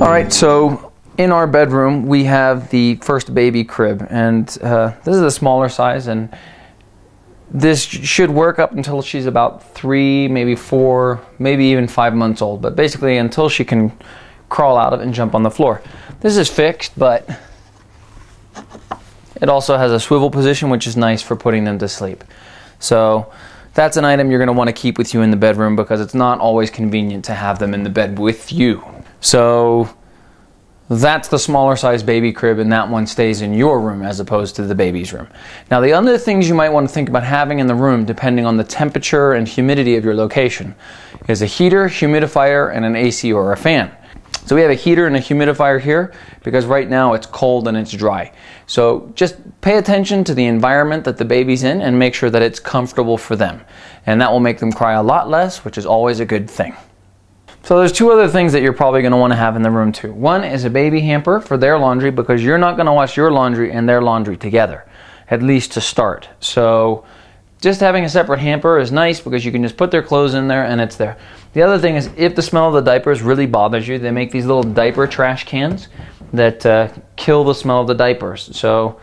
All right, so in our bedroom, we have the first baby crib, and uh, this is a smaller size, and this should work up until she's about three, maybe four, maybe even five months old, but basically until she can crawl out of it and jump on the floor. This is fixed, but it also has a swivel position, which is nice for putting them to sleep. So that's an item you're going to want to keep with you in the bedroom because it's not always convenient to have them in the bed with you. So that's the smaller size baby crib and that one stays in your room as opposed to the baby's room. Now the other things you might want to think about having in the room depending on the temperature and humidity of your location is a heater, humidifier, and an AC or a fan. So we have a heater and a humidifier here because right now it's cold and it's dry. So just pay attention to the environment that the baby's in and make sure that it's comfortable for them. And that will make them cry a lot less, which is always a good thing. So there's two other things that you're probably going to want to have in the room too. One is a baby hamper for their laundry because you're not going to wash your laundry and their laundry together, at least to start. So just having a separate hamper is nice because you can just put their clothes in there and it's there. The other thing is if the smell of the diapers really bothers you, they make these little diaper trash cans that uh, kill the smell of the diapers. So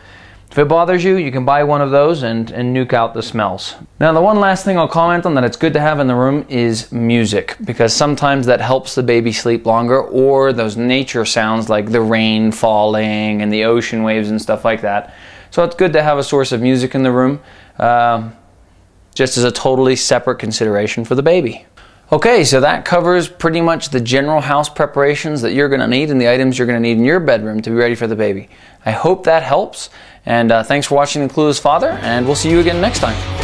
if it bothers you, you can buy one of those and, and nuke out the smells. Now, the one last thing I'll comment on that it's good to have in the room is music, because sometimes that helps the baby sleep longer, or those nature sounds like the rain falling and the ocean waves and stuff like that. So it's good to have a source of music in the room, uh, just as a totally separate consideration for the baby. Okay, so that covers pretty much the general house preparations that you're going to need and the items you're going to need in your bedroom to be ready for the baby. I hope that helps, and uh, thanks for watching The Clueless Father, and we'll see you again next time.